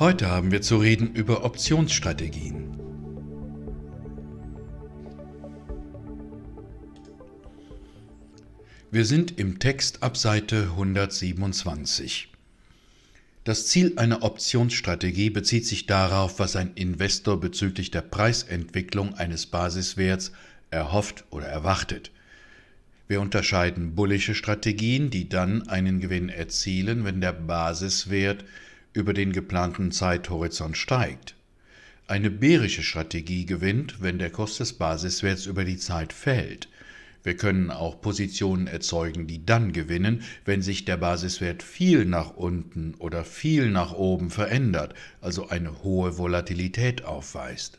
Heute haben wir zu reden über Optionsstrategien. Wir sind im Text ab Seite 127. Das Ziel einer Optionsstrategie bezieht sich darauf, was ein Investor bezüglich der Preisentwicklung eines Basiswerts erhofft oder erwartet. Wir unterscheiden bullische Strategien, die dann einen Gewinn erzielen, wenn der Basiswert über den geplanten Zeithorizont steigt. Eine bärische Strategie gewinnt, wenn der Kurs des Basiswerts über die Zeit fällt. Wir können auch Positionen erzeugen, die dann gewinnen, wenn sich der Basiswert viel nach unten oder viel nach oben verändert, also eine hohe Volatilität aufweist.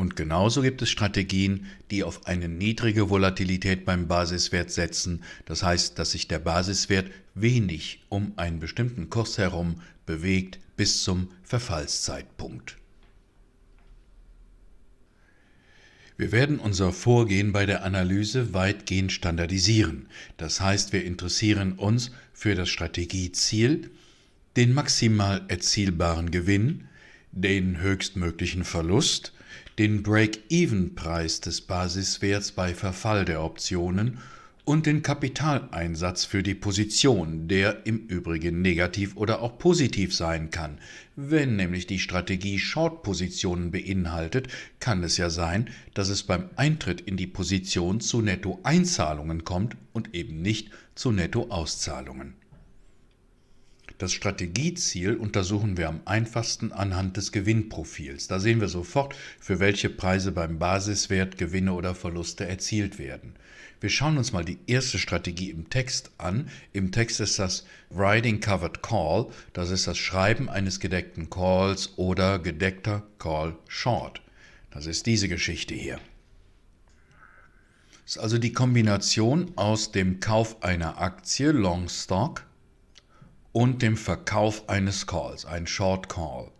Und genauso gibt es Strategien, die auf eine niedrige Volatilität beim Basiswert setzen, das heißt, dass sich der Basiswert wenig um einen bestimmten Kurs herum bewegt bis zum Verfallszeitpunkt. Wir werden unser Vorgehen bei der Analyse weitgehend standardisieren. Das heißt, wir interessieren uns für das Strategieziel, den maximal erzielbaren Gewinn, den höchstmöglichen Verlust, den Break-Even-Preis des Basiswerts bei Verfall der Optionen und den Kapitaleinsatz für die Position, der im Übrigen negativ oder auch positiv sein kann. Wenn nämlich die Strategie Short-Positionen beinhaltet, kann es ja sein, dass es beim Eintritt in die Position zu Nettoeinzahlungen kommt und eben nicht zu Nettoauszahlungen. Das Strategieziel untersuchen wir am einfachsten anhand des Gewinnprofils. Da sehen wir sofort, für welche Preise beim Basiswert Gewinne oder Verluste erzielt werden. Wir schauen uns mal die erste Strategie im Text an. Im Text ist das Riding Covered Call, das ist das Schreiben eines gedeckten Calls oder gedeckter Call Short. Das ist diese Geschichte hier Das ist also die Kombination aus dem Kauf einer Aktie, Long Stock, und dem Verkauf eines Calls, ein Short Call.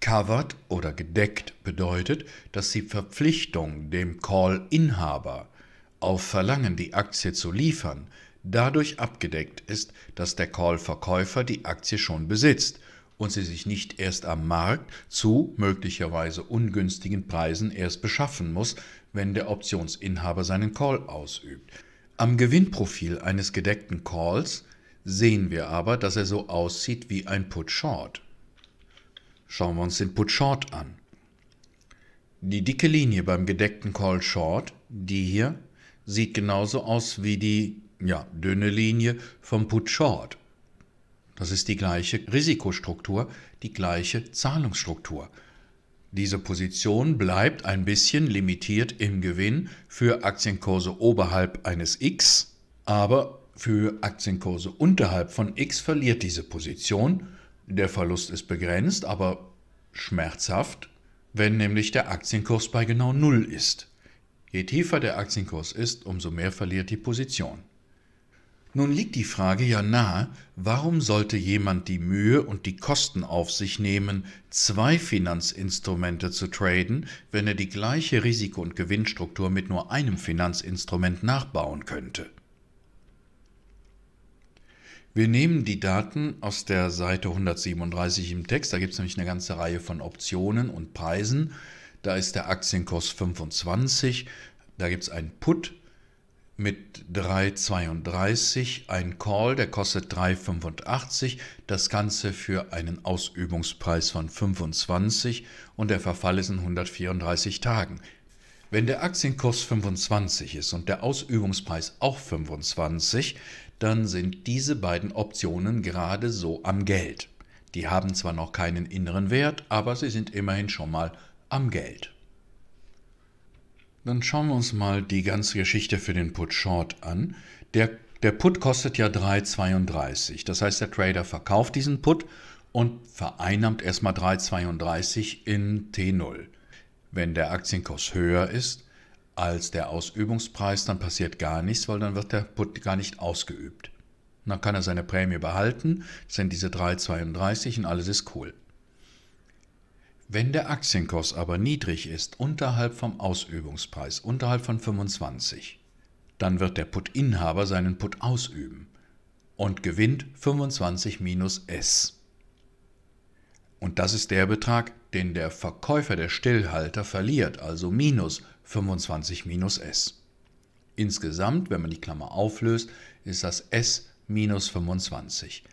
Covered oder gedeckt bedeutet, dass die Verpflichtung, dem Call-Inhaber auf Verlangen die Aktie zu liefern, dadurch abgedeckt ist, dass der Call-Verkäufer die Aktie schon besitzt und sie sich nicht erst am Markt zu möglicherweise ungünstigen Preisen erst beschaffen muss, wenn der Optionsinhaber seinen Call ausübt. Am Gewinnprofil eines gedeckten Calls sehen wir aber, dass er so aussieht wie ein Put Short. Schauen wir uns den Put Short an. Die dicke Linie beim gedeckten Call Short, die hier, sieht genauso aus wie die ja, dünne Linie vom Put Short. Das ist die gleiche Risikostruktur, die gleiche Zahlungsstruktur. Diese Position bleibt ein bisschen limitiert im Gewinn für Aktienkurse oberhalb eines X, aber für Aktienkurse unterhalb von X verliert diese Position. Der Verlust ist begrenzt, aber schmerzhaft, wenn nämlich der Aktienkurs bei genau Null ist. Je tiefer der Aktienkurs ist, umso mehr verliert die Position. Nun liegt die Frage ja nahe, warum sollte jemand die Mühe und die Kosten auf sich nehmen, zwei Finanzinstrumente zu traden, wenn er die gleiche Risiko- und Gewinnstruktur mit nur einem Finanzinstrument nachbauen könnte? Wir nehmen die Daten aus der Seite 137 im Text. Da gibt es nämlich eine ganze Reihe von Optionen und Preisen. Da ist der Aktienkurs 25. Da gibt es einen Put mit 3,32, ein Call, der kostet 3,85, das Ganze für einen Ausübungspreis von 25 und der Verfall ist in 134 Tagen. Wenn der Aktienkurs 25 ist und der Ausübungspreis auch 25, dann sind diese beiden Optionen gerade so am Geld. Die haben zwar noch keinen inneren Wert, aber sie sind immerhin schon mal am Geld. Dann schauen wir uns mal die ganze Geschichte für den Put Short an. Der, der Put kostet ja 3,32. Das heißt, der Trader verkauft diesen Put und vereinnahmt erstmal 3,32 in T0. Wenn der Aktienkurs höher ist, als der Ausübungspreis, dann passiert gar nichts, weil dann wird der Put gar nicht ausgeübt. Und dann kann er seine Prämie behalten, sind diese 3,32 und alles ist cool. Wenn der Aktienkurs aber niedrig ist, unterhalb vom Ausübungspreis, unterhalb von 25, dann wird der Put-Inhaber seinen Put ausüben und gewinnt 25 minus S. Und das ist der Betrag, den der Verkäufer, der Stillhalter verliert, also minus 25 minus S. Insgesamt, wenn man die Klammer auflöst, ist das S minus 25.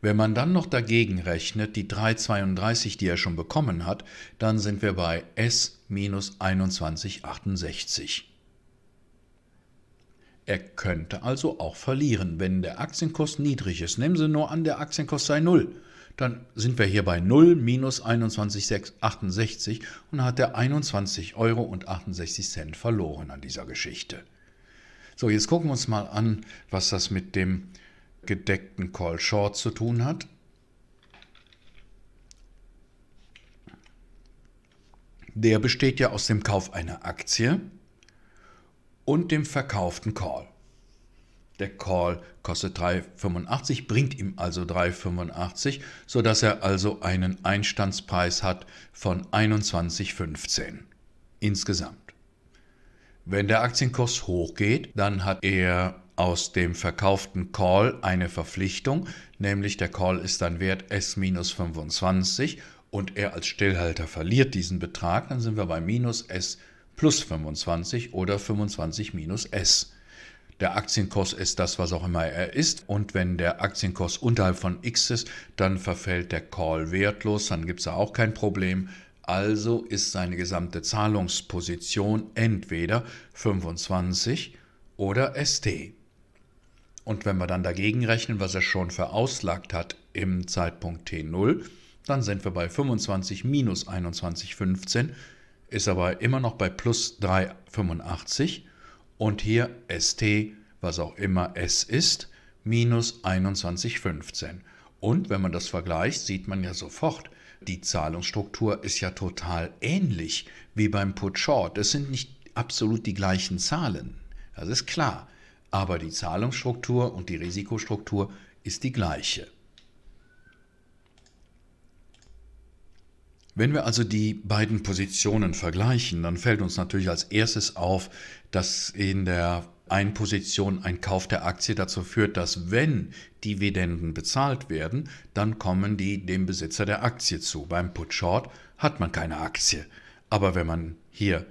Wenn man dann noch dagegen rechnet, die 332, die er schon bekommen hat, dann sind wir bei S minus 2168. Er könnte also auch verlieren, wenn der Aktienkurs niedrig ist. Nehmen Sie nur an, der Aktienkurs sei 0 dann sind wir hier bei 0 minus 21,68 und hat er 21,68 Euro verloren an dieser Geschichte. So, jetzt gucken wir uns mal an, was das mit dem gedeckten Call Short zu tun hat. Der besteht ja aus dem Kauf einer Aktie und dem verkauften Call. Der Call kostet 3,85, bringt ihm also 3,85, sodass er also einen Einstandspreis hat von 21,15 insgesamt. Wenn der Aktienkurs hochgeht, dann hat er aus dem verkauften Call eine Verpflichtung, nämlich der Call ist dann wert S-25 und er als Stillhalter verliert diesen Betrag, dann sind wir bei minus S plus 25 oder 25 minus S. Der Aktienkurs ist das, was auch immer er ist. Und wenn der Aktienkurs unterhalb von X ist, dann verfällt der Call wertlos, dann gibt es da auch kein Problem. Also ist seine gesamte Zahlungsposition entweder 25 oder ST. Und wenn wir dann dagegen rechnen, was er schon verauslagt hat im Zeitpunkt T0, dann sind wir bei 25 minus 21,15, ist aber immer noch bei plus 3,85 und hier st, was auch immer S ist, minus 21,15. Und wenn man das vergleicht, sieht man ja sofort, die Zahlungsstruktur ist ja total ähnlich wie beim Put Short. Es sind nicht absolut die gleichen Zahlen, das ist klar. Aber die Zahlungsstruktur und die Risikostruktur ist die gleiche. Wenn wir also die beiden Positionen vergleichen, dann fällt uns natürlich als erstes auf, dass in der einen Position ein Kauf der Aktie dazu führt, dass wenn Dividenden bezahlt werden, dann kommen die dem Besitzer der Aktie zu. Beim Put Short hat man keine Aktie. Aber wenn man hier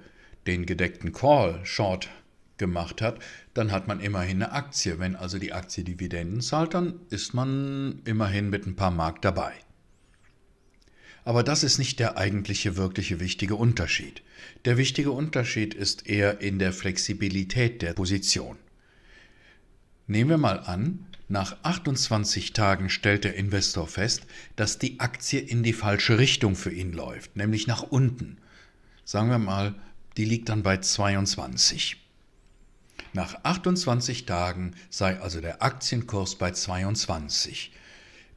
den gedeckten Call Short gemacht hat, dann hat man immerhin eine Aktie. Wenn also die Aktie Dividenden zahlt, dann ist man immerhin mit ein paar Mark dabei. Aber das ist nicht der eigentliche, wirkliche wichtige Unterschied. Der wichtige Unterschied ist eher in der Flexibilität der Position. Nehmen wir mal an, nach 28 Tagen stellt der Investor fest, dass die Aktie in die falsche Richtung für ihn läuft, nämlich nach unten. Sagen wir mal, die liegt dann bei 22. Nach 28 Tagen sei also der Aktienkurs bei 22.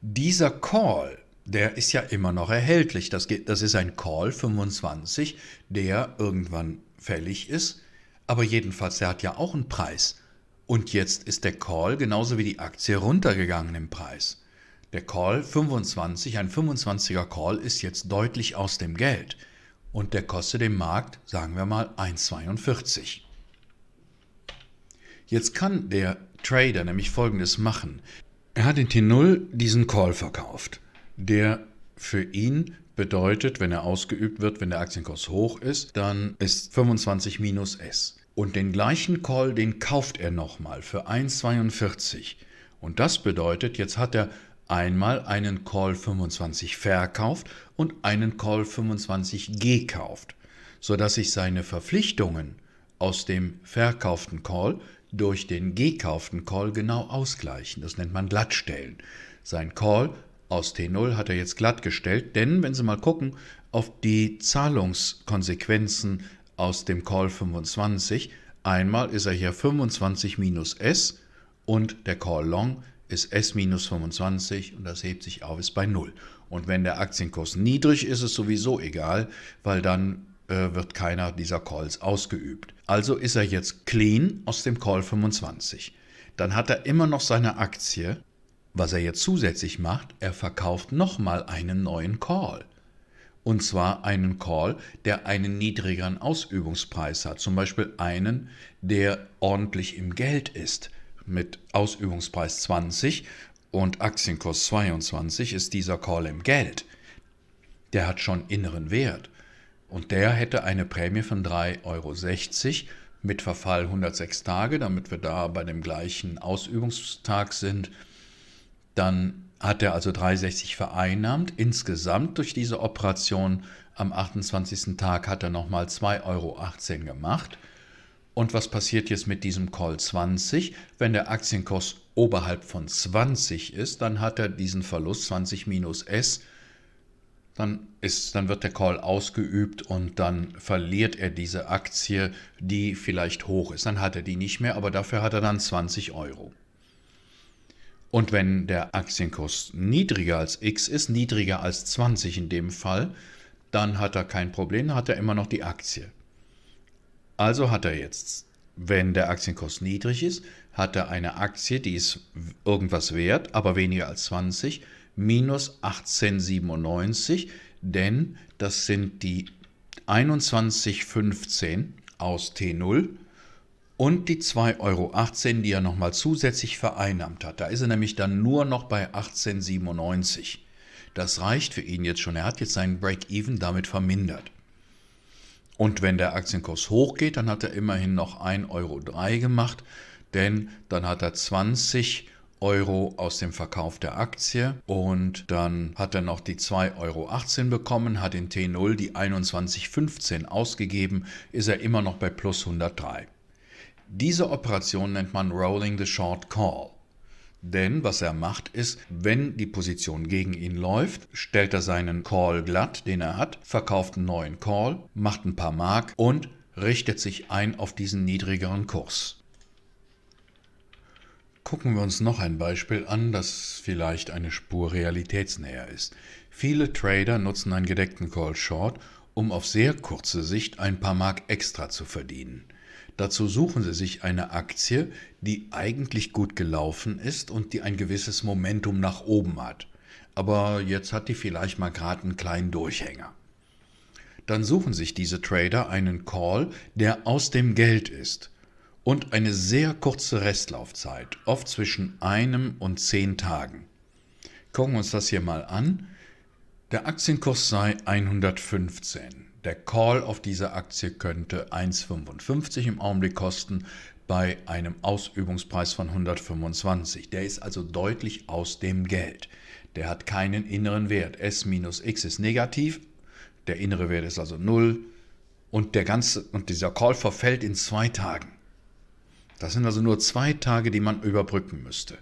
Dieser Call der ist ja immer noch erhältlich. Das, geht, das ist ein Call 25, der irgendwann fällig ist. Aber jedenfalls, der hat ja auch einen Preis. Und jetzt ist der Call genauso wie die Aktie runtergegangen im Preis. Der Call 25, ein 25er Call ist jetzt deutlich aus dem Geld und der kostet dem Markt, sagen wir mal, 1,42. Jetzt kann der Trader nämlich folgendes machen. Er hat in T0 diesen Call verkauft der für ihn bedeutet, wenn er ausgeübt wird, wenn der Aktienkurs hoch ist, dann ist 25 minus S. Und den gleichen Call, den kauft er nochmal für 1,42. Und das bedeutet, jetzt hat er einmal einen Call 25 verkauft und einen Call 25 gekauft, sodass sich seine Verpflichtungen aus dem verkauften Call durch den gekauften Call genau ausgleichen. Das nennt man Glattstellen. Sein Call aus T0 hat er jetzt glattgestellt, denn wenn Sie mal gucken auf die Zahlungskonsequenzen aus dem Call 25, einmal ist er hier 25 minus S und der Call Long ist S minus 25 und das hebt sich auf, ist bei 0. Und wenn der Aktienkurs niedrig ist, ist es sowieso egal, weil dann äh, wird keiner dieser Calls ausgeübt. Also ist er jetzt clean aus dem Call 25. Dann hat er immer noch seine Aktie was er jetzt zusätzlich macht, er verkauft nochmal einen neuen Call. Und zwar einen Call, der einen niedrigeren Ausübungspreis hat. Zum Beispiel einen, der ordentlich im Geld ist. Mit Ausübungspreis 20 und Aktienkurs 22 ist dieser Call im Geld. Der hat schon inneren Wert. Und der hätte eine Prämie von 3,60 Euro mit Verfall 106 Tage, damit wir da bei dem gleichen Ausübungstag sind dann hat er also 63 vereinnahmt. Insgesamt durch diese Operation am 28. Tag hat er nochmal 2,18 Euro gemacht. Und was passiert jetzt mit diesem Call 20? Wenn der Aktienkurs oberhalb von 20 ist, dann hat er diesen Verlust 20 minus S. Dann, ist, dann wird der Call ausgeübt und dann verliert er diese Aktie, die vielleicht hoch ist. Dann hat er die nicht mehr, aber dafür hat er dann 20 Euro. Und wenn der Aktienkurs niedriger als X ist, niedriger als 20 in dem Fall, dann hat er kein Problem, dann hat er immer noch die Aktie. Also hat er jetzt, wenn der Aktienkurs niedrig ist, hat er eine Aktie, die ist irgendwas wert, aber weniger als 20, minus 1897, denn das sind die 2115 aus T0 und die 2,18 Euro, die er nochmal zusätzlich vereinnahmt hat. Da ist er nämlich dann nur noch bei 18,97. Das reicht für ihn jetzt schon. Er hat jetzt seinen Break-Even damit vermindert. Und wenn der Aktienkurs hochgeht, dann hat er immerhin noch 1,03 Euro gemacht, denn dann hat er 20 Euro aus dem Verkauf der Aktie und dann hat er noch die 2,18 Euro bekommen, hat in T0 die 21,15 ausgegeben, ist er immer noch bei plus 103. Diese Operation nennt man Rolling the Short Call. Denn was er macht ist, wenn die Position gegen ihn läuft, stellt er seinen Call glatt, den er hat, verkauft einen neuen Call, macht ein paar Mark und richtet sich ein auf diesen niedrigeren Kurs. Gucken wir uns noch ein Beispiel an, das vielleicht eine Spur realitätsnäher ist. Viele Trader nutzen einen gedeckten Call Short, um auf sehr kurze Sicht ein paar Mark extra zu verdienen. Dazu suchen Sie sich eine Aktie, die eigentlich gut gelaufen ist und die ein gewisses Momentum nach oben hat. Aber jetzt hat die vielleicht mal gerade einen kleinen Durchhänger. Dann suchen sich diese Trader einen Call, der aus dem Geld ist und eine sehr kurze Restlaufzeit, oft zwischen einem und zehn Tagen. Gucken wir uns das hier mal an. Der Aktienkurs sei 115. Der Call auf diese Aktie könnte 1,55 im Augenblick kosten bei einem Ausübungspreis von 125. Der ist also deutlich aus dem Geld. Der hat keinen inneren Wert. S minus X ist negativ, der innere Wert ist also 0 und, der ganze, und dieser Call verfällt in zwei Tagen. Das sind also nur zwei Tage, die man überbrücken müsste.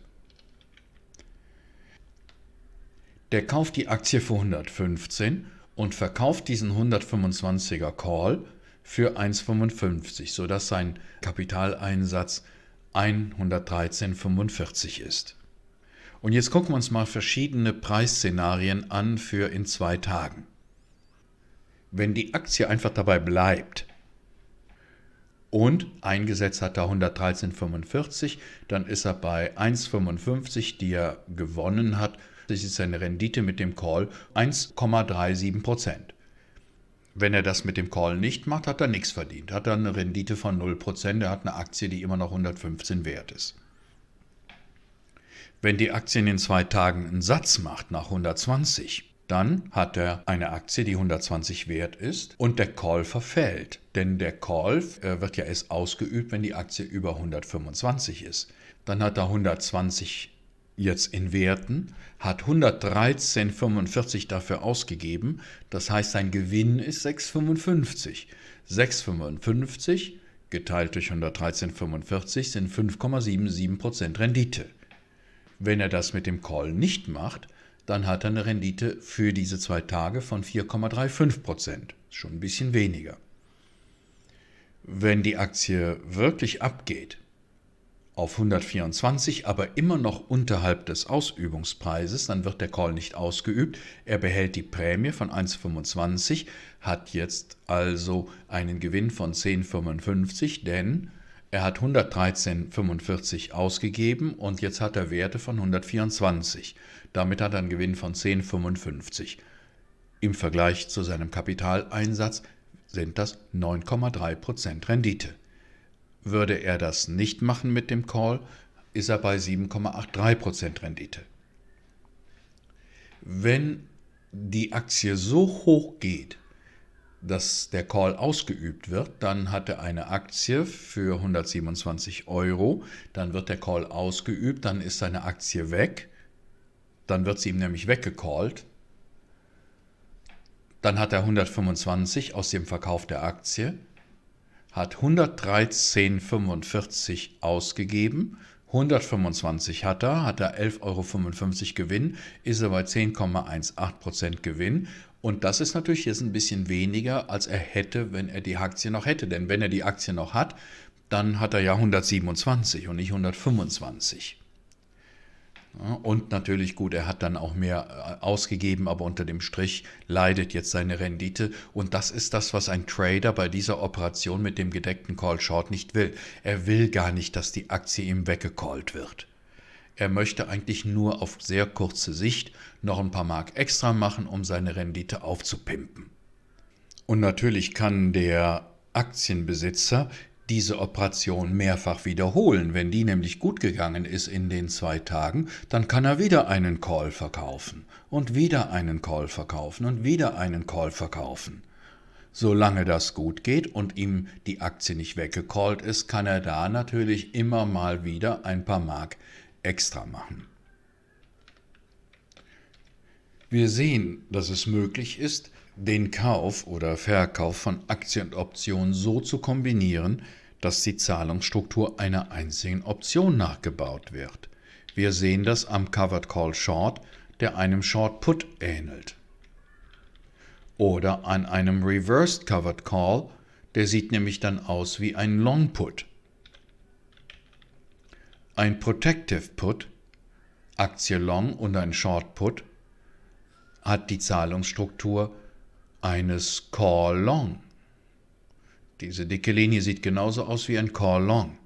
Der kauft die Aktie für 115 und verkauft diesen 125er Call für 1,55, sodass sein Kapitaleinsatz 113,45 ist. Und jetzt gucken wir uns mal verschiedene Preisszenarien an für in zwei Tagen. Wenn die Aktie einfach dabei bleibt und eingesetzt hat er 113,45, dann ist er bei 1,55, die er gewonnen hat, das ist seine Rendite mit dem Call 1,37 Wenn er das mit dem Call nicht macht, hat er nichts verdient. Hat er eine Rendite von 0%, er hat eine Aktie, die immer noch 115 wert ist. Wenn die Aktie in den zwei Tagen einen Satz macht nach 120, dann hat er eine Aktie, die 120 wert ist und der Call verfällt. Denn der Call äh, wird ja erst ausgeübt, wenn die Aktie über 125 ist. Dann hat er 120 jetzt in Werten, hat 113,45 dafür ausgegeben. Das heißt, sein Gewinn ist 6,55. 6,55 geteilt durch 113,45 sind 5,77% Rendite. Wenn er das mit dem Call nicht macht, dann hat er eine Rendite für diese zwei Tage von 4,35%. Schon ein bisschen weniger. Wenn die Aktie wirklich abgeht, auf 124, aber immer noch unterhalb des Ausübungspreises, dann wird der Call nicht ausgeübt. Er behält die Prämie von 1,25, hat jetzt also einen Gewinn von 10,55, denn er hat 113,45 ausgegeben und jetzt hat er Werte von 124. Damit hat er einen Gewinn von 10,55. Im Vergleich zu seinem Kapitaleinsatz sind das 9,3% Rendite. Würde er das nicht machen mit dem Call, ist er bei 7,83% Rendite. Wenn die Aktie so hoch geht, dass der Call ausgeübt wird, dann hat er eine Aktie für 127 Euro, dann wird der Call ausgeübt, dann ist seine Aktie weg, dann wird sie ihm nämlich weggecallt, dann hat er 125 aus dem Verkauf der Aktie hat 113,45 ausgegeben 125 hat er, hat er 11,55 Euro Gewinn, ist er bei 10,18% Gewinn. Und das ist natürlich jetzt ein bisschen weniger, als er hätte, wenn er die Aktie noch hätte. Denn wenn er die Aktie noch hat, dann hat er ja 127 und nicht 125. Und natürlich gut, er hat dann auch mehr äh, ausgegeben, aber unter dem Strich leidet jetzt seine Rendite. Und das ist das, was ein Trader bei dieser Operation mit dem gedeckten Call Short nicht will. Er will gar nicht, dass die Aktie ihm weggecallt wird. Er möchte eigentlich nur auf sehr kurze Sicht noch ein paar Mark extra machen, um seine Rendite aufzupimpen. Und natürlich kann der Aktienbesitzer diese Operation mehrfach wiederholen. Wenn die nämlich gut gegangen ist in den zwei Tagen, dann kann er wieder einen Call verkaufen und wieder einen Call verkaufen und wieder einen Call verkaufen. Solange das gut geht und ihm die Aktie nicht weggecallt ist, kann er da natürlich immer mal wieder ein paar Mark extra machen. Wir sehen, dass es möglich ist, den Kauf oder Verkauf von Aktien und Optionen so zu kombinieren, dass die Zahlungsstruktur einer einzigen Option nachgebaut wird. Wir sehen das am Covered Call Short, der einem Short Put ähnelt. Oder an einem Reversed Covered Call, der sieht nämlich dann aus wie ein Long Put. Ein Protective Put, Aktie Long und ein Short Put hat die Zahlungsstruktur eines Cordon. Diese dicke Linie sieht genauso aus wie ein Cordon.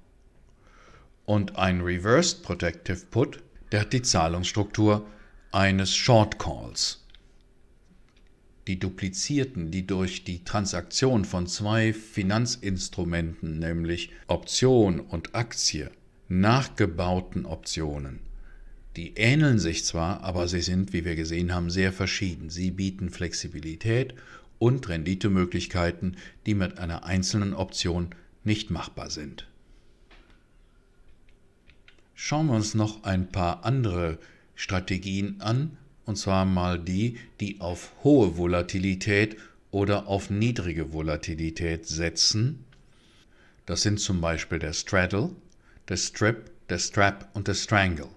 Und ein Reversed Protective Put, der hat die Zahlungsstruktur eines Short Calls. Die duplizierten, die durch die Transaktion von zwei Finanzinstrumenten, nämlich Option und Aktie, nachgebauten Optionen die ähneln sich zwar, aber sie sind, wie wir gesehen haben, sehr verschieden. Sie bieten Flexibilität und Renditemöglichkeiten, die mit einer einzelnen Option nicht machbar sind. Schauen wir uns noch ein paar andere Strategien an, und zwar mal die, die auf hohe Volatilität oder auf niedrige Volatilität setzen. Das sind zum Beispiel der Straddle, der Strip, der Strap und der Strangle.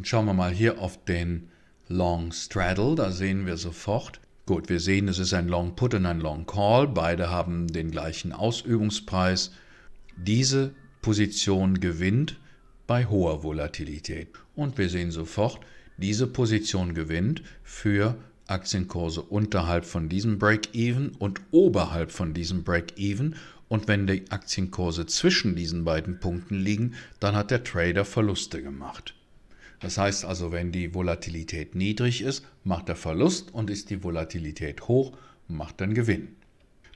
Dann schauen wir mal hier auf den Long Straddle, da sehen wir sofort. Gut, wir sehen, es ist ein Long Put und ein Long Call, beide haben den gleichen Ausübungspreis. Diese Position gewinnt bei hoher Volatilität. Und wir sehen sofort, diese Position gewinnt für Aktienkurse unterhalb von diesem Break-Even und oberhalb von diesem Break-Even. Und wenn die Aktienkurse zwischen diesen beiden Punkten liegen, dann hat der Trader Verluste gemacht. Das heißt also, wenn die Volatilität niedrig ist, macht er Verlust und ist die Volatilität hoch, macht dann Gewinn.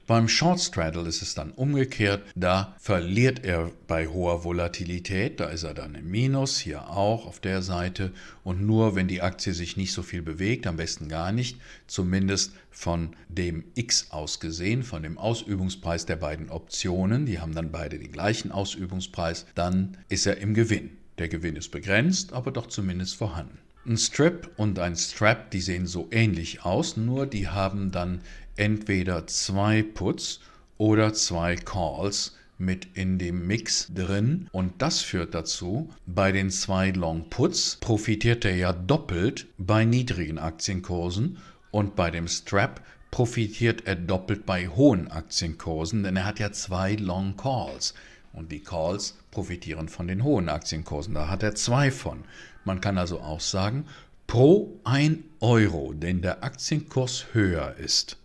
Beim Short Straddle ist es dann umgekehrt, da verliert er bei hoher Volatilität, da ist er dann im Minus, hier auch auf der Seite und nur wenn die Aktie sich nicht so viel bewegt, am besten gar nicht, zumindest von dem X aus gesehen, von dem Ausübungspreis der beiden Optionen, die haben dann beide den gleichen Ausübungspreis, dann ist er im Gewinn. Der Gewinn ist begrenzt, aber doch zumindest vorhanden. Ein Strip und ein Strap, die sehen so ähnlich aus, nur die haben dann entweder zwei Puts oder zwei Calls mit in dem Mix drin und das führt dazu, bei den zwei Long Puts profitiert er ja doppelt bei niedrigen Aktienkursen und bei dem Strap profitiert er doppelt bei hohen Aktienkursen, denn er hat ja zwei Long Calls. Und die Calls profitieren von den hohen Aktienkursen. Da hat er zwei von. Man kann also auch sagen, pro 1 Euro, den der Aktienkurs höher ist,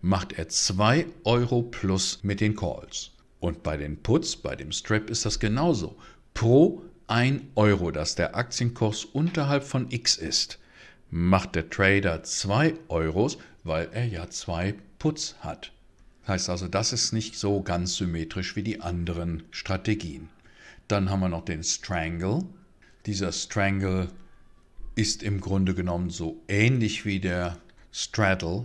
macht er 2 Euro plus mit den Calls. Und bei den Puts, bei dem Strip ist das genauso. Pro 1 Euro, dass der Aktienkurs unterhalb von X ist, macht der Trader 2 Euros, weil er ja 2 Puts hat. Heißt also, das ist nicht so ganz symmetrisch wie die anderen Strategien. Dann haben wir noch den Strangle. Dieser Strangle ist im Grunde genommen so ähnlich wie der Straddle,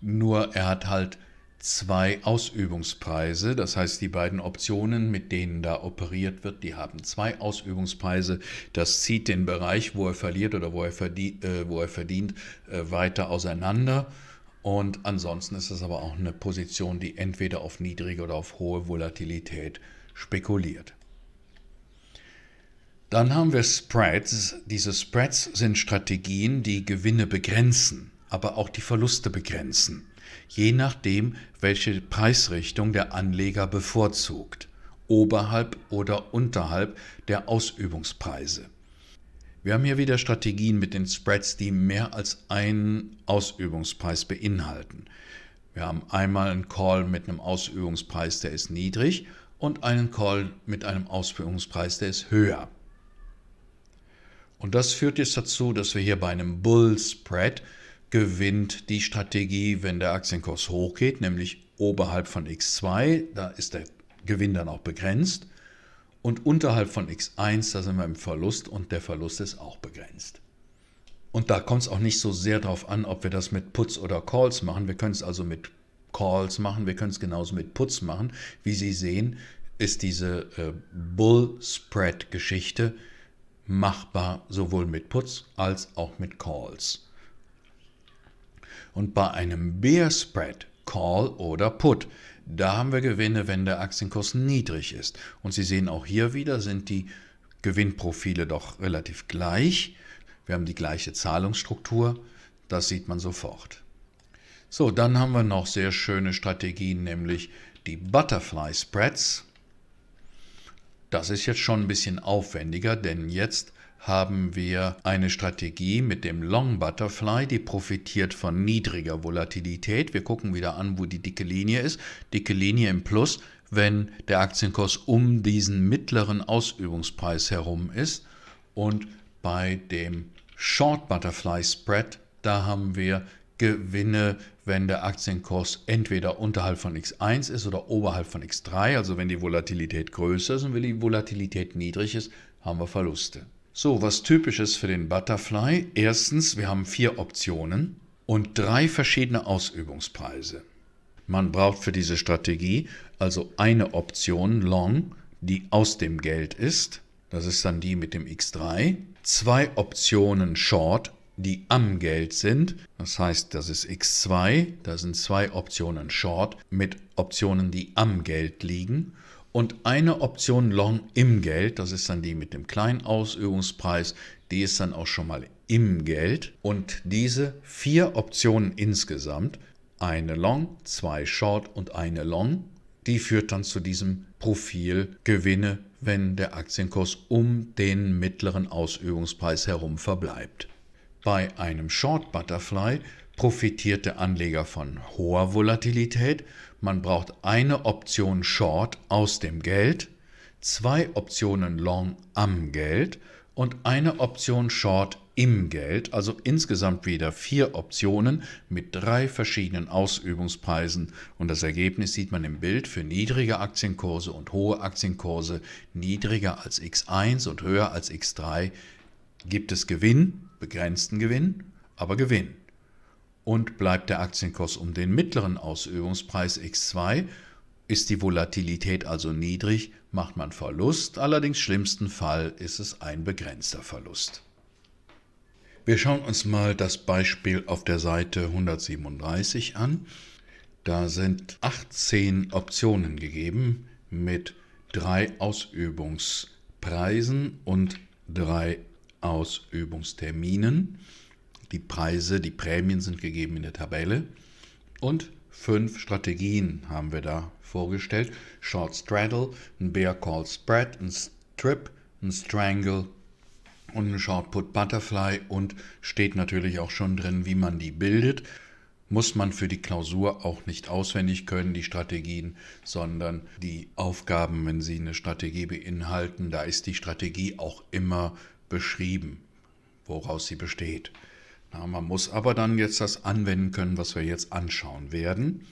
nur er hat halt zwei Ausübungspreise. Das heißt, die beiden Optionen, mit denen da operiert wird, die haben zwei Ausübungspreise. Das zieht den Bereich, wo er verliert oder wo er, verdient, äh, wo er verdient äh, weiter auseinander. Und ansonsten ist es aber auch eine Position, die entweder auf niedrige oder auf hohe Volatilität spekuliert. Dann haben wir Spreads. Diese Spreads sind Strategien, die Gewinne begrenzen, aber auch die Verluste begrenzen, je nachdem, welche Preisrichtung der Anleger bevorzugt, oberhalb oder unterhalb der Ausübungspreise. Wir haben hier wieder Strategien mit den Spreads, die mehr als einen Ausübungspreis beinhalten. Wir haben einmal einen Call mit einem Ausübungspreis, der ist niedrig und einen Call mit einem Ausübungspreis, der ist höher. Und das führt jetzt dazu, dass wir hier bei einem Bull Spread gewinnt die Strategie, wenn der Aktienkurs hochgeht, nämlich oberhalb von X2, da ist der Gewinn dann auch begrenzt. Und unterhalb von x1, da sind wir im Verlust und der Verlust ist auch begrenzt. Und da kommt es auch nicht so sehr darauf an, ob wir das mit Puts oder Calls machen. Wir können es also mit Calls machen, wir können es genauso mit Puts machen. Wie Sie sehen, ist diese äh, Bull-Spread-Geschichte machbar sowohl mit Puts als auch mit Calls. Und bei einem Bear-Spread, Call oder Put, da haben wir Gewinne, wenn der Aktienkurs niedrig ist. Und Sie sehen auch hier wieder, sind die Gewinnprofile doch relativ gleich. Wir haben die gleiche Zahlungsstruktur. Das sieht man sofort. So, dann haben wir noch sehr schöne Strategien, nämlich die Butterfly Spreads. Das ist jetzt schon ein bisschen aufwendiger, denn jetzt haben wir eine Strategie mit dem Long Butterfly, die profitiert von niedriger Volatilität. Wir gucken wieder an, wo die dicke Linie ist. Dicke Linie im Plus, wenn der Aktienkurs um diesen mittleren Ausübungspreis herum ist. Und bei dem Short Butterfly Spread, da haben wir Gewinne, wenn der Aktienkurs entweder unterhalb von X1 ist oder oberhalb von X3, also wenn die Volatilität größer ist und wenn die Volatilität niedrig ist, haben wir Verluste. So, was typisches für den Butterfly. Erstens, wir haben vier Optionen und drei verschiedene Ausübungspreise. Man braucht für diese Strategie also eine Option Long, die aus dem Geld ist. Das ist dann die mit dem X3. Zwei Optionen Short, die am Geld sind. Das heißt, das ist X2. Da sind zwei Optionen Short mit Optionen, die am Geld liegen und eine Option Long im Geld, das ist dann die mit dem kleinen Ausübungspreis, die ist dann auch schon mal im Geld und diese vier Optionen insgesamt, eine Long, zwei Short und eine Long, die führt dann zu diesem Profil Gewinne, wenn der Aktienkurs um den mittleren Ausübungspreis herum verbleibt. Bei einem Short Butterfly profitiert der Anleger von hoher Volatilität man braucht eine Option Short aus dem Geld, zwei Optionen Long am Geld und eine Option Short im Geld, also insgesamt wieder vier Optionen mit drei verschiedenen Ausübungspreisen und das Ergebnis sieht man im Bild für niedrige Aktienkurse und hohe Aktienkurse, niedriger als x1 und höher als x3 gibt es Gewinn, begrenzten Gewinn, aber Gewinn und bleibt der Aktienkurs um den mittleren Ausübungspreis X2, ist die Volatilität also niedrig, macht man Verlust, allerdings schlimmsten Fall ist es ein begrenzter Verlust. Wir schauen uns mal das Beispiel auf der Seite 137 an. Da sind 18 Optionen gegeben mit drei Ausübungspreisen und drei Ausübungsterminen. Die Preise, die Prämien sind gegeben in der Tabelle. Und fünf Strategien haben wir da vorgestellt. Short Straddle, ein Bear Call Spread, ein Strip, ein Strangle und ein Short Put Butterfly und steht natürlich auch schon drin, wie man die bildet. Muss man für die Klausur auch nicht auswendig können, die Strategien, sondern die Aufgaben, wenn sie eine Strategie beinhalten, da ist die Strategie auch immer beschrieben, woraus sie besteht. Na, man muss aber dann jetzt das anwenden können, was wir jetzt anschauen werden.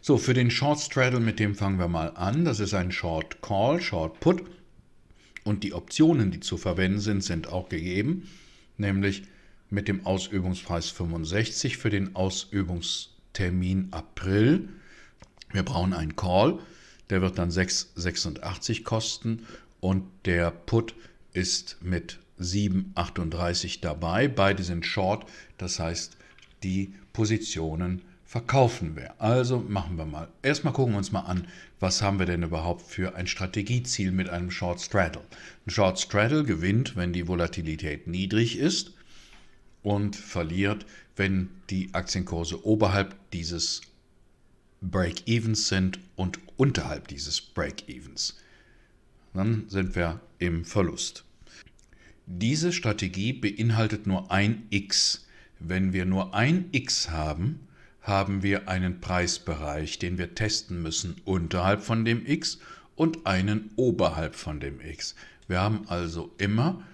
So, für den Short Straddle, mit dem fangen wir mal an. Das ist ein Short Call, Short Put. Und die Optionen, die zu verwenden sind, sind auch gegeben. Nämlich mit dem Ausübungspreis 65 für den Ausübungstermin April. Wir brauchen einen Call, der wird dann 6,86 kosten und der Put ist mit 7,38 dabei. Beide sind Short, das heißt, die Positionen verkaufen wir. Also machen wir mal. Erstmal gucken wir uns mal an, was haben wir denn überhaupt für ein Strategieziel mit einem Short Straddle. Ein Short Straddle gewinnt, wenn die Volatilität niedrig ist und verliert, wenn die Aktienkurse oberhalb dieses Break-Evens sind und unterhalb dieses Break-Evens. Dann sind wir im Verlust. Diese Strategie beinhaltet nur ein X. Wenn wir nur ein X haben, haben wir einen Preisbereich, den wir testen müssen unterhalb von dem X und einen oberhalb von dem X. Wir haben also immer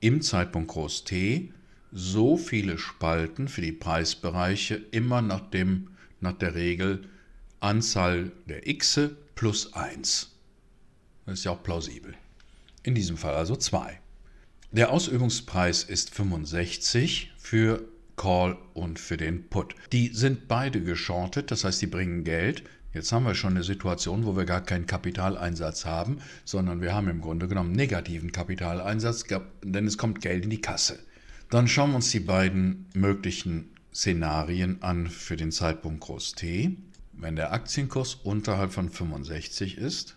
im Zeitpunkt groß T so viele Spalten für die Preisbereiche immer nach, dem, nach der Regel Anzahl der X plus 1. Das ist ja auch plausibel. In diesem Fall also 2. Der Ausübungspreis ist 65 für Call und für den Put. Die sind beide geschortet, das heißt, die bringen Geld. Jetzt haben wir schon eine Situation, wo wir gar keinen Kapitaleinsatz haben, sondern wir haben im Grunde genommen negativen Kapitaleinsatz, denn es kommt Geld in die Kasse. Dann schauen wir uns die beiden möglichen Szenarien an für den Zeitpunkt Groß T. Wenn der Aktienkurs unterhalb von 65 ist,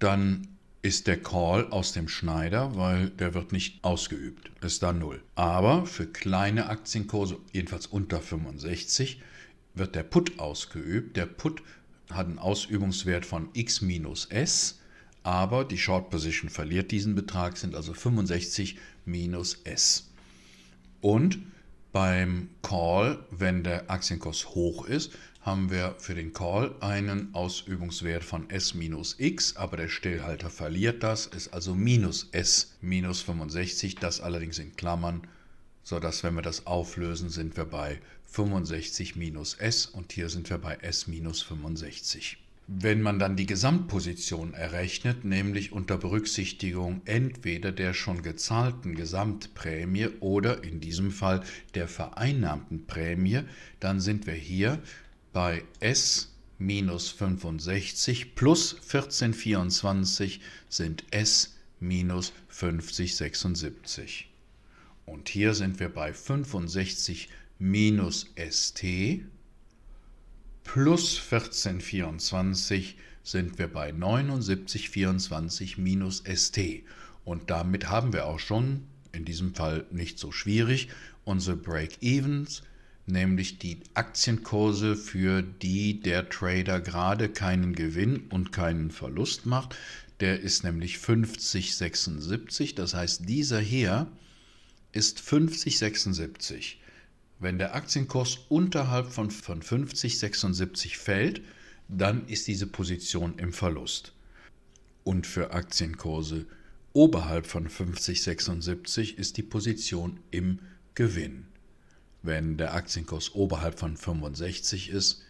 dann ist der Call aus dem Schneider, weil der wird nicht ausgeübt, ist da null. Aber für kleine Aktienkurse, jedenfalls unter 65, wird der Put ausgeübt. Der Put hat einen Ausübungswert von x minus s, aber die Short Position verliert diesen Betrag, sind also 65 minus s. Und beim Call, wenn der Aktienkurs hoch ist, haben wir für den Call einen Ausübungswert von s minus x, aber der Stillhalter verliert das, ist also minus s minus 65, das allerdings in Klammern, sodass wenn wir das auflösen, sind wir bei 65 minus s und hier sind wir bei s minus 65. Wenn man dann die Gesamtposition errechnet, nämlich unter Berücksichtigung entweder der schon gezahlten Gesamtprämie oder in diesem Fall der vereinnahmten Prämie, dann sind wir hier bei S minus 65 plus 1424 sind S minus 5076. Und hier sind wir bei 65 minus ST plus 1424 sind wir bei 7924 minus ST. Und damit haben wir auch schon, in diesem Fall nicht so schwierig, unsere Break-Evens nämlich die Aktienkurse, für die der Trader gerade keinen Gewinn und keinen Verlust macht. Der ist nämlich 50,76. Das heißt, dieser hier ist 50,76. Wenn der Aktienkurs unterhalb von, von 50,76 fällt, dann ist diese Position im Verlust. Und für Aktienkurse oberhalb von 50,76 ist die Position im Gewinn wenn der Aktienkurs oberhalb von 65 ist.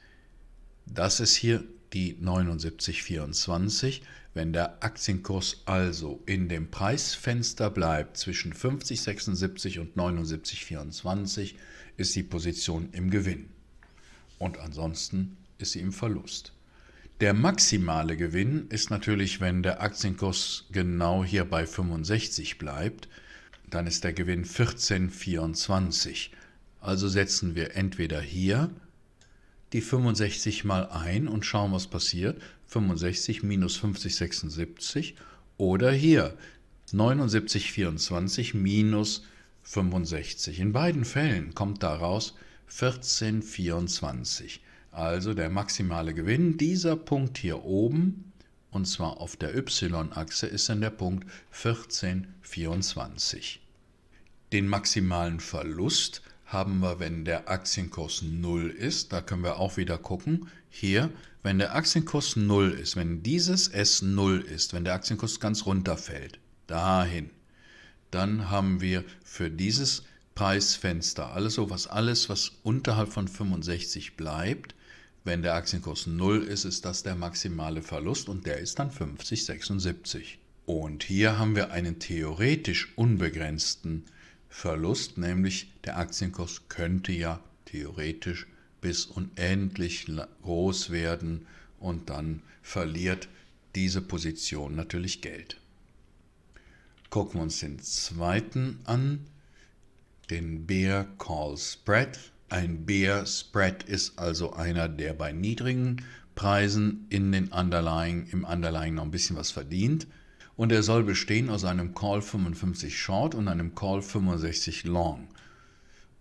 Das ist hier die 79,24. Wenn der Aktienkurs also in dem Preisfenster bleibt zwischen 50,76 und 79,24, ist die Position im Gewinn. Und ansonsten ist sie im Verlust. Der maximale Gewinn ist natürlich, wenn der Aktienkurs genau hier bei 65 bleibt, dann ist der Gewinn 14,24. Also setzen wir entweder hier die 65 mal ein und schauen, was passiert. 65 minus 50, 76. Oder hier 79, 24 minus 65. In beiden Fällen kommt daraus 14, 24. Also der maximale Gewinn, dieser Punkt hier oben, und zwar auf der y-Achse, ist dann der Punkt 14, 24. Den maximalen Verlust haben wir, wenn der Aktienkurs 0 ist, da können wir auch wieder gucken, hier, wenn der Aktienkurs 0 ist, wenn dieses S 0 ist, wenn der Aktienkurs ganz runterfällt, dahin, dann haben wir für dieses Preisfenster, also was alles, was unterhalb von 65 bleibt, wenn der Aktienkurs 0 ist, ist das der maximale Verlust und der ist dann 50,76. Und hier haben wir einen theoretisch unbegrenzten Verlust. Verlust, nämlich der Aktienkurs könnte ja theoretisch bis unendlich groß werden und dann verliert diese Position natürlich Geld. Gucken wir uns den zweiten an, den Bear Call Spread. Ein Bear Spread ist also einer, der bei niedrigen Preisen in den Underlying, im Underlying noch ein bisschen was verdient und er soll bestehen aus einem Call 55 Short und einem Call 65 Long.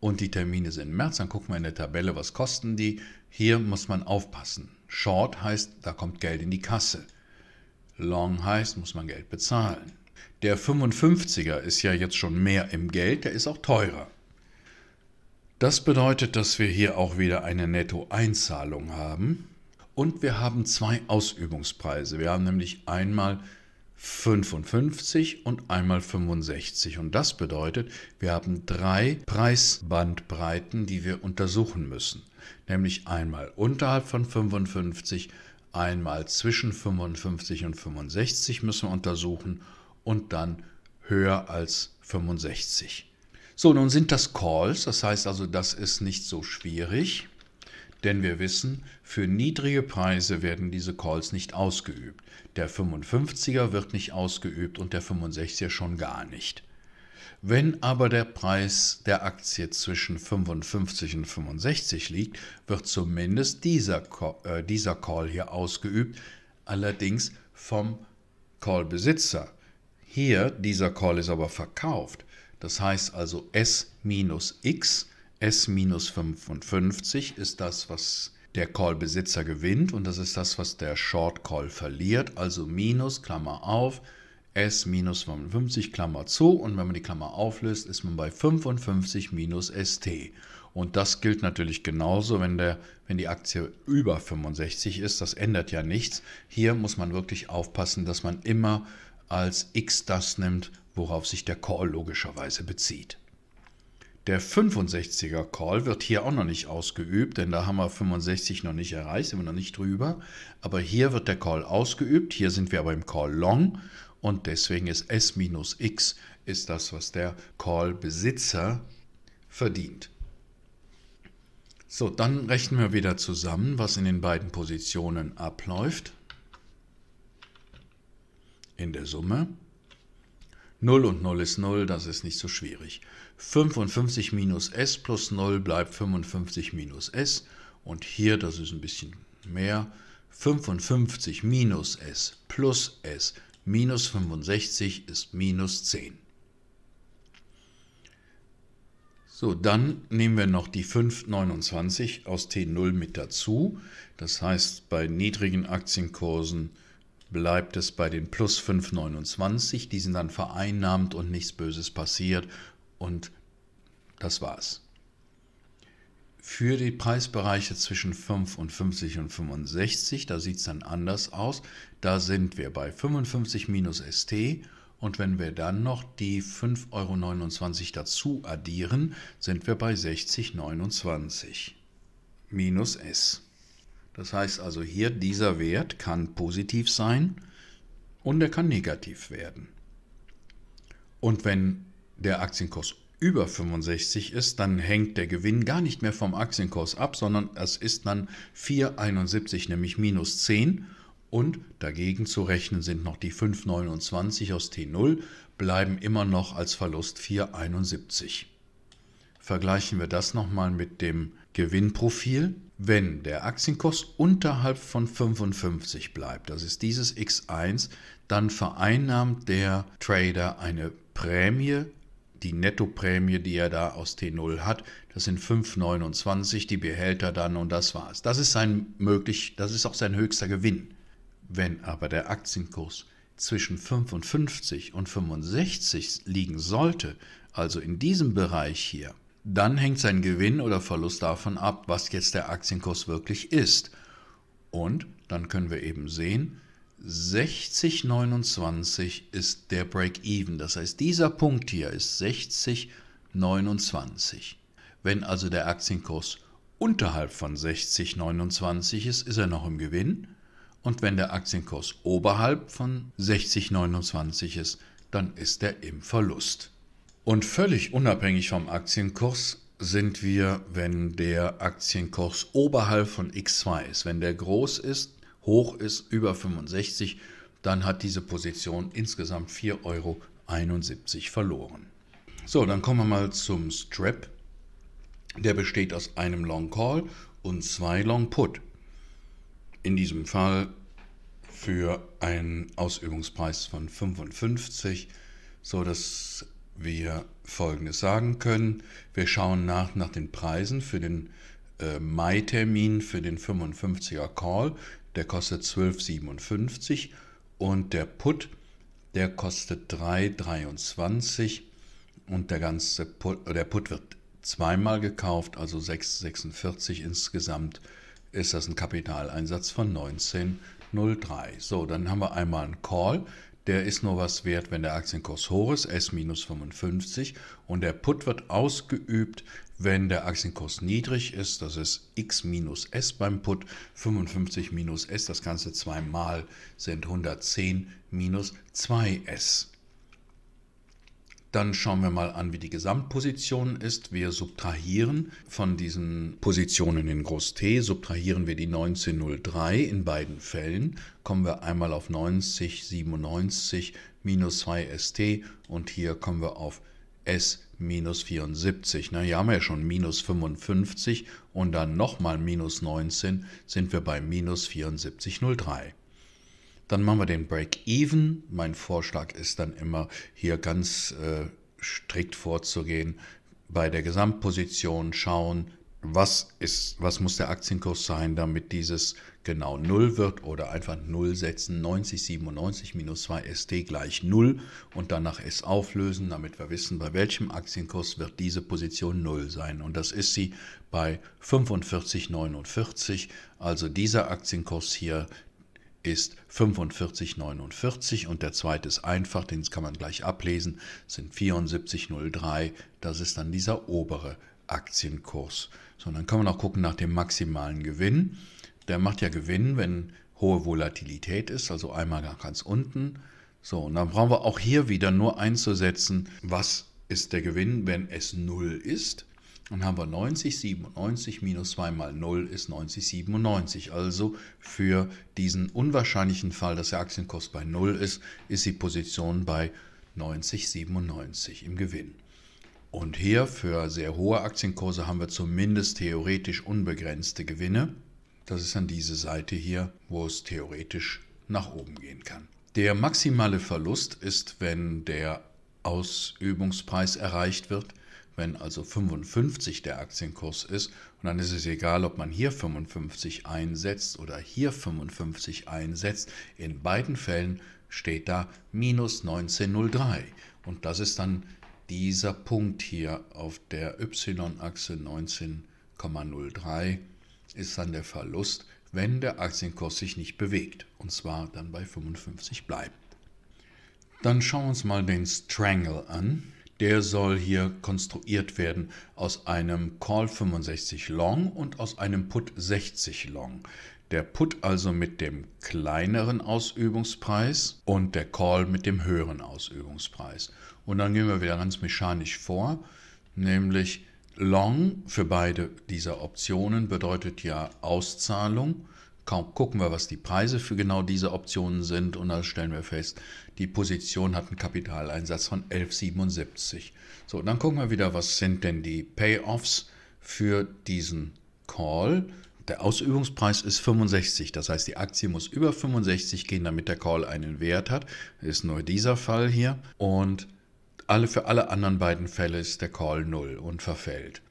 Und die Termine sind im März, dann gucken wir in der Tabelle, was kosten die. Hier muss man aufpassen. Short heißt, da kommt Geld in die Kasse. Long heißt, muss man Geld bezahlen. Der 55er ist ja jetzt schon mehr im Geld, der ist auch teurer. Das bedeutet, dass wir hier auch wieder eine Nettoeinzahlung haben und wir haben zwei Ausübungspreise. Wir haben nämlich einmal 55 und einmal 65. Und das bedeutet, wir haben drei Preisbandbreiten, die wir untersuchen müssen. Nämlich einmal unterhalb von 55, einmal zwischen 55 und 65 müssen wir untersuchen und dann höher als 65. So, nun sind das Calls, das heißt also, das ist nicht so schwierig. Denn wir wissen, für niedrige Preise werden diese Calls nicht ausgeübt. Der 55er wird nicht ausgeübt und der 65er schon gar nicht. Wenn aber der Preis der Aktie zwischen 55 und 65 liegt, wird zumindest dieser Call, äh, dieser Call hier ausgeübt, allerdings vom Callbesitzer. Hier, dieser Call ist aber verkauft. Das heißt also S minus X S-55 ist das, was der Call-Besitzer gewinnt und das ist das, was der Short-Call verliert. Also minus, Klammer auf, S minus 55, Klammer zu und wenn man die Klammer auflöst, ist man bei 55 minus ST. Und das gilt natürlich genauso, wenn, der, wenn die Aktie über 65 ist, das ändert ja nichts. Hier muss man wirklich aufpassen, dass man immer als X das nimmt, worauf sich der Call logischerweise bezieht. Der 65er Call wird hier auch noch nicht ausgeübt, denn da haben wir 65 noch nicht erreicht, sind wir noch nicht drüber. Aber hier wird der Call ausgeübt, hier sind wir aber im Call Long und deswegen ist S minus X ist das, was der Call Besitzer verdient. So, dann rechnen wir wieder zusammen, was in den beiden Positionen abläuft. In der Summe. 0 und 0 ist 0, das ist nicht so schwierig. 55 minus s plus 0 bleibt 55 minus s. Und hier, das ist ein bisschen mehr, 55 minus s plus s minus 65 ist minus 10. So, dann nehmen wir noch die 529 aus T0 mit dazu. Das heißt, bei niedrigen Aktienkursen bleibt es bei den plus 529. Die sind dann vereinnahmt und nichts Böses passiert und das war's. Für die Preisbereiche zwischen 55 und 65, da sieht es dann anders aus. Da sind wir bei 55 minus ST und wenn wir dann noch die 5,29 Euro dazu addieren, sind wir bei 60,29 minus S. Das heißt also hier, dieser Wert kann positiv sein und er kann negativ werden. Und wenn der Aktienkurs über 65 ist, dann hängt der Gewinn gar nicht mehr vom Aktienkurs ab, sondern es ist dann 4,71, nämlich minus 10. Und dagegen zu rechnen sind noch die 5,29 aus T0, bleiben immer noch als Verlust 4,71. Vergleichen wir das nochmal mit dem Gewinnprofil. Wenn der Aktienkurs unterhalb von 55 bleibt, das ist dieses X1, dann vereinnahmt der Trader eine Prämie die Nettoprämie, die er da aus T0 hat. Das sind 5,29, die behält er dann und das war's. Das ist sein möglich, das ist auch sein höchster Gewinn. Wenn aber der Aktienkurs zwischen 55 und 65 liegen sollte, also in diesem Bereich hier, dann hängt sein Gewinn oder Verlust davon ab, was jetzt der Aktienkurs wirklich ist. Und dann können wir eben sehen, 6029 ist der Break-Even. Das heißt, dieser Punkt hier ist 6029. Wenn also der Aktienkurs unterhalb von 6029 ist, ist er noch im Gewinn. Und wenn der Aktienkurs oberhalb von 6029 ist, dann ist er im Verlust. Und völlig unabhängig vom Aktienkurs sind wir, wenn der Aktienkurs oberhalb von x2 ist. Wenn der groß ist, hoch ist, über 65, dann hat diese Position insgesamt 4,71 Euro verloren. So, dann kommen wir mal zum Strip. Der besteht aus einem Long Call und zwei Long Put. In diesem Fall für einen Ausübungspreis von 55, so dass wir Folgendes sagen können. Wir schauen nach, nach den Preisen für den äh, Mai-Termin für den 55er Call der kostet 12,57 und der Put, der kostet 3,23 und der ganze Put, äh, der Put wird zweimal gekauft, also 6,46 insgesamt ist das ein Kapitaleinsatz von 19,03. So, dann haben wir einmal einen Call, der ist nur was wert, wenn der Aktienkurs hoch ist, S-55 minus und der Put wird ausgeübt, wenn der Aktienkurs niedrig ist, das ist X minus S beim Put, 55 minus S, das Ganze zweimal sind 110 minus 2S. Dann schauen wir mal an, wie die Gesamtposition ist. Wir subtrahieren von diesen Positionen in Groß T, subtrahieren wir die 1903 in beiden Fällen, kommen wir einmal auf 9097 minus 2st und hier kommen wir auf S minus 74. Na, hier haben wir ja schon minus 55 und dann nochmal minus 19 sind wir bei minus 7403. Dann machen wir den Break-Even. Mein Vorschlag ist dann immer, hier ganz äh, strikt vorzugehen. Bei der Gesamtposition schauen, was, ist, was muss der Aktienkurs sein, damit dieses genau 0 wird oder einfach 0 setzen. 9097 minus 2 ST gleich 0 und danach S auflösen, damit wir wissen, bei welchem Aktienkurs wird diese Position 0 sein. Und das ist sie bei 45,49. Also dieser Aktienkurs hier ist 4549 und der zweite ist einfach, den kann man gleich ablesen, sind 7403, das ist dann dieser obere Aktienkurs. So, dann kann man auch gucken nach dem maximalen Gewinn. Der macht ja Gewinn, wenn hohe Volatilität ist, also einmal ganz unten. So, und dann brauchen wir auch hier wieder nur einzusetzen, was ist der Gewinn, wenn es 0 ist. Dann haben wir 9097 minus 2 mal 0 ist 9097. Also für diesen unwahrscheinlichen Fall, dass der Aktienkurs bei 0 ist, ist die Position bei 9097 im Gewinn. Und hier für sehr hohe Aktienkurse haben wir zumindest theoretisch unbegrenzte Gewinne. Das ist dann diese Seite hier, wo es theoretisch nach oben gehen kann. Der maximale Verlust ist, wenn der Ausübungspreis erreicht wird wenn also 55 der Aktienkurs ist, und dann ist es egal, ob man hier 55 einsetzt oder hier 55 einsetzt, in beiden Fällen steht da minus 1903. Und das ist dann dieser Punkt hier auf der Y-Achse 19,03 ist dann der Verlust, wenn der Aktienkurs sich nicht bewegt. Und zwar dann bei 55 bleibt. Dann schauen wir uns mal den Strangle an der soll hier konstruiert werden aus einem Call 65 Long und aus einem Put 60 Long. Der Put also mit dem kleineren Ausübungspreis und der Call mit dem höheren Ausübungspreis. Und dann gehen wir wieder ganz mechanisch vor, nämlich Long für beide dieser Optionen bedeutet ja Auszahlung gucken wir, was die Preise für genau diese Optionen sind und dann stellen wir fest, die Position hat einen Kapitaleinsatz von 11,77. So, dann gucken wir wieder, was sind denn die Payoffs für diesen Call. Der Ausübungspreis ist 65, das heißt, die Aktie muss über 65 gehen, damit der Call einen Wert hat. Das ist nur dieser Fall hier. Und alle, für alle anderen beiden Fälle ist der Call 0 und verfällt.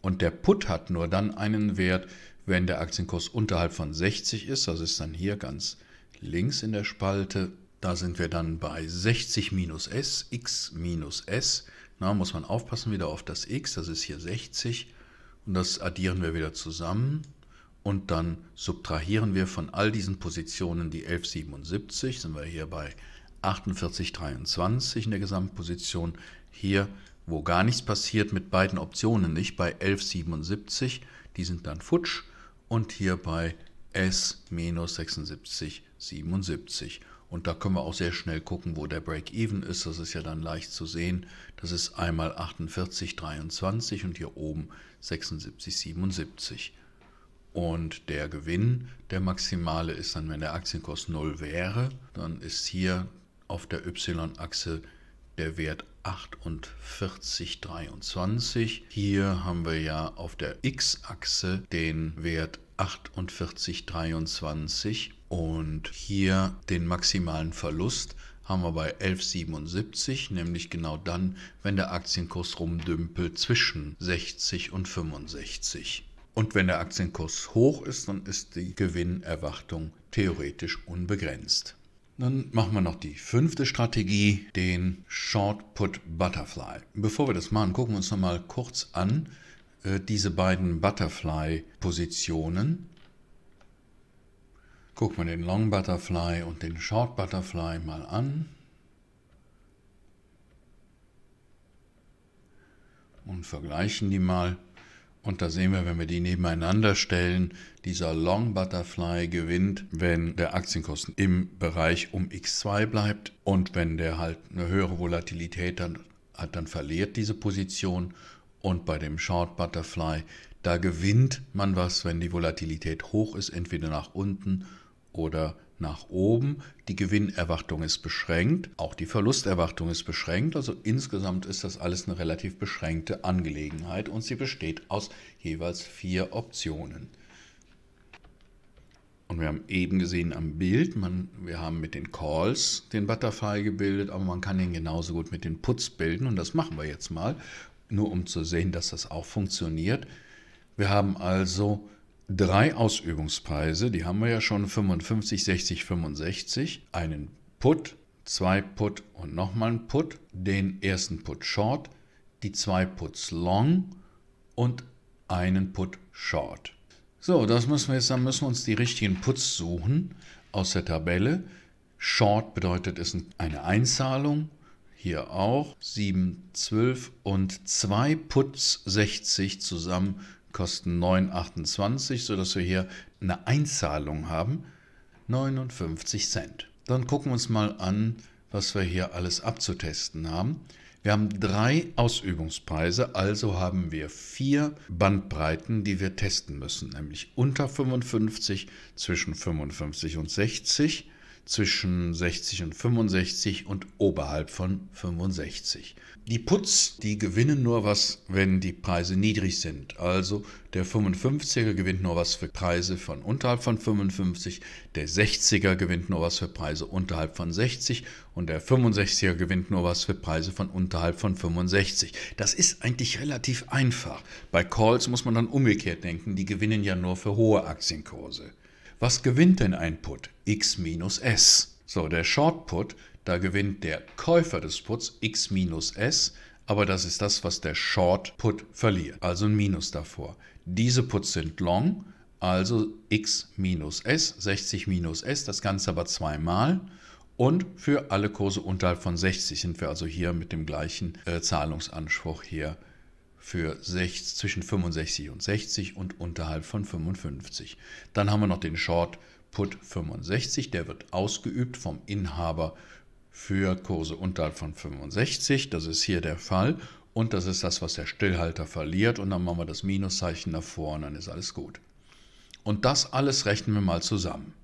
Und der Put hat nur dann einen Wert, wenn der Aktienkurs unterhalb von 60 ist, das ist dann hier ganz links in der Spalte, da sind wir dann bei 60 minus S, X minus S. Na, muss man aufpassen wieder auf das X, das ist hier 60 und das addieren wir wieder zusammen und dann subtrahieren wir von all diesen Positionen die 1177, sind wir hier bei 4823 in der Gesamtposition, hier wo gar nichts passiert mit beiden Optionen nicht, bei 1177, die sind dann futsch und hier bei S-7677. Und da können wir auch sehr schnell gucken, wo der Break-Even ist. Das ist ja dann leicht zu sehen. Das ist einmal 48,23 und hier oben 76,77. Und der Gewinn, der maximale ist dann, wenn der Aktienkurs 0 wäre, dann ist hier auf der Y-Achse der Wert 4823. Hier haben wir ja auf der x-Achse den Wert 4823 und hier den maximalen Verlust haben wir bei 11,77, nämlich genau dann, wenn der Aktienkurs rumdümpelt zwischen 60 und 65. Und wenn der Aktienkurs hoch ist, dann ist die Gewinnerwartung theoretisch unbegrenzt. Dann machen wir noch die fünfte Strategie, den Short Put Butterfly. Bevor wir das machen, gucken wir uns nochmal kurz an äh, diese beiden Butterfly-Positionen. Gucken wir den Long Butterfly und den Short Butterfly mal an. Und vergleichen die mal. Und da sehen wir, wenn wir die nebeneinander stellen, dieser Long Butterfly gewinnt, wenn der Aktienkosten im Bereich um X2 bleibt und wenn der halt eine höhere Volatilität dann hat, dann verliert diese Position. Und bei dem Short Butterfly, da gewinnt man was, wenn die Volatilität hoch ist, entweder nach unten oder nach nach oben. Die Gewinnerwartung ist beschränkt, auch die Verlusterwartung ist beschränkt. Also insgesamt ist das alles eine relativ beschränkte Angelegenheit und sie besteht aus jeweils vier Optionen. Und wir haben eben gesehen am Bild, man, wir haben mit den Calls den Butterfly gebildet, aber man kann ihn genauso gut mit den Puts bilden und das machen wir jetzt mal, nur um zu sehen, dass das auch funktioniert. Wir haben also drei Ausübungspreise, die haben wir ja schon 55, 60, 65, einen Put, zwei Put und nochmal einen Put, den ersten Put Short, die zwei Puts Long und einen Put Short. So, das müssen wir jetzt, dann müssen wir uns die richtigen Puts suchen aus der Tabelle. Short bedeutet ist eine Einzahlung, hier auch 7, 12 und zwei Puts 60 zusammen kosten 9,28, sodass wir hier eine Einzahlung haben, 59 Cent. Dann gucken wir uns mal an, was wir hier alles abzutesten haben. Wir haben drei Ausübungspreise, also haben wir vier Bandbreiten, die wir testen müssen, nämlich unter 55, zwischen 55 und 60, zwischen 60 und 65 und oberhalb von 65. Die Puts, die gewinnen nur was, wenn die Preise niedrig sind. Also der 55er gewinnt nur was für Preise von unterhalb von 55, der 60er gewinnt nur was für Preise unterhalb von 60 und der 65er gewinnt nur was für Preise von unterhalb von 65. Das ist eigentlich relativ einfach. Bei Calls muss man dann umgekehrt denken, die gewinnen ja nur für hohe Aktienkurse. Was gewinnt denn ein Put? X minus S. So, der Short Put, da gewinnt der Käufer des Puts X minus S, aber das ist das, was der Short Put verliert, also ein Minus davor. Diese Puts sind Long, also X minus S, 60 minus S, das Ganze aber zweimal. Und für alle Kurse unterhalb von 60 sind wir also hier mit dem gleichen äh, Zahlungsanspruch hier für 6, zwischen 65 und 60 und unterhalb von 55. Dann haben wir noch den Short Put 65, der wird ausgeübt vom Inhaber für Kurse unterhalb von 65. Das ist hier der Fall. Und das ist das, was der Stillhalter verliert. Und dann machen wir das Minuszeichen davor und dann ist alles gut. Und das alles rechnen wir mal zusammen.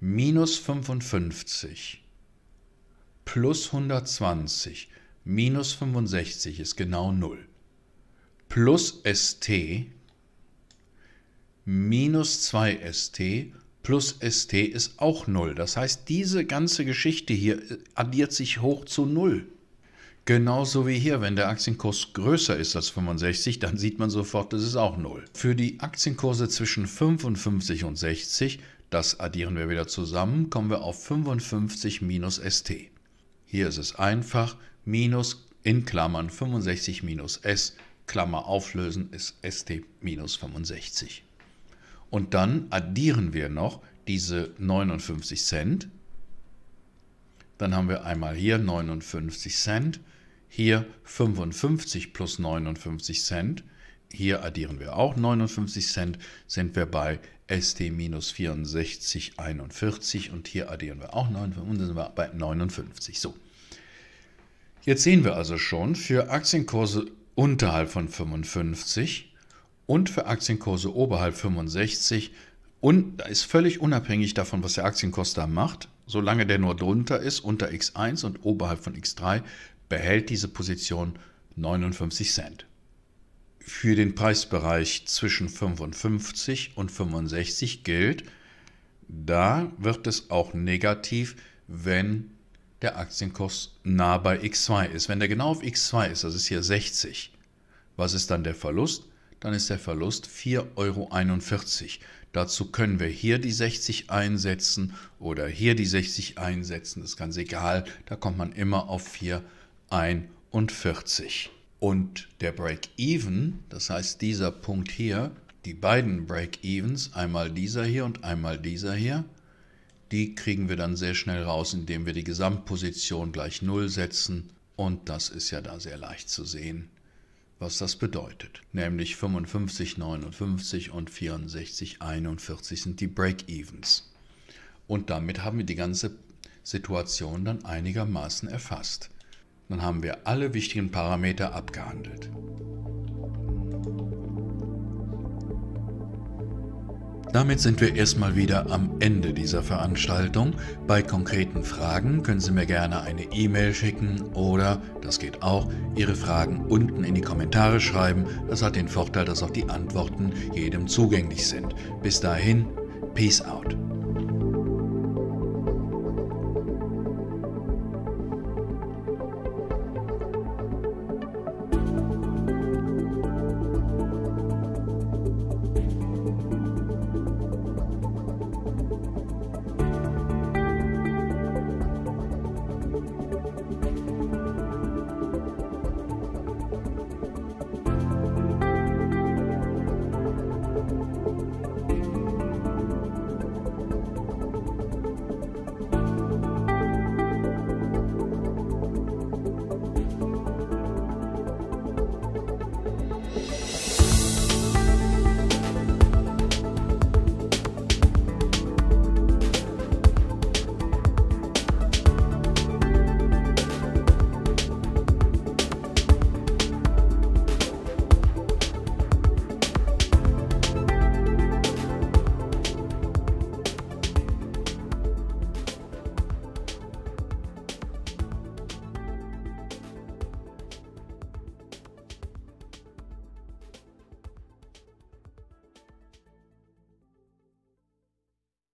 Minus 55 plus 120 minus 65 ist genau 0. Plus ST minus 2 ST plus st ist auch 0. Das heißt, diese ganze Geschichte hier äh, addiert sich hoch zu 0. Genauso wie hier, wenn der Aktienkurs größer ist als 65, dann sieht man sofort, das ist auch 0. Für die Aktienkurse zwischen 55 und 60, das addieren wir wieder zusammen, kommen wir auf 55 minus st. Hier ist es einfach, minus in Klammern 65 minus s, Klammer auflösen ist st minus 65. Und dann addieren wir noch diese 59 Cent. Dann haben wir einmal hier 59 Cent, hier 55 plus 59 Cent. Hier addieren wir auch 59 Cent, sind wir bei ST-6441 und hier addieren wir auch 59 und sind wir bei 59. So. Jetzt sehen wir also schon, für Aktienkurse unterhalb von 55 und für Aktienkurse oberhalb 65 und ist völlig unabhängig davon, was der Aktienkurs da macht. Solange der nur drunter ist, unter X1 und oberhalb von X3, behält diese Position 59 Cent. Für den Preisbereich zwischen 55 und 65 gilt, da wird es auch negativ, wenn der Aktienkurs nah bei X2 ist. Wenn der genau auf X2 ist, das ist hier 60, was ist dann der Verlust? dann ist der Verlust 4,41 Euro. Dazu können wir hier die 60 einsetzen oder hier die 60 einsetzen, das ist ganz egal, da kommt man immer auf 4,41. Euro. Und der Break-Even, das heißt dieser Punkt hier, die beiden Break-Evens, einmal dieser hier und einmal dieser hier, die kriegen wir dann sehr schnell raus, indem wir die Gesamtposition gleich 0 setzen. Und das ist ja da sehr leicht zu sehen was das bedeutet. Nämlich 55, 59 und 64, 41 sind die Break-Evens. Und damit haben wir die ganze Situation dann einigermaßen erfasst. Dann haben wir alle wichtigen Parameter abgehandelt. Damit sind wir erstmal wieder am Ende dieser Veranstaltung. Bei konkreten Fragen können Sie mir gerne eine E-Mail schicken oder, das geht auch, Ihre Fragen unten in die Kommentare schreiben. Das hat den Vorteil, dass auch die Antworten jedem zugänglich sind. Bis dahin, Peace out.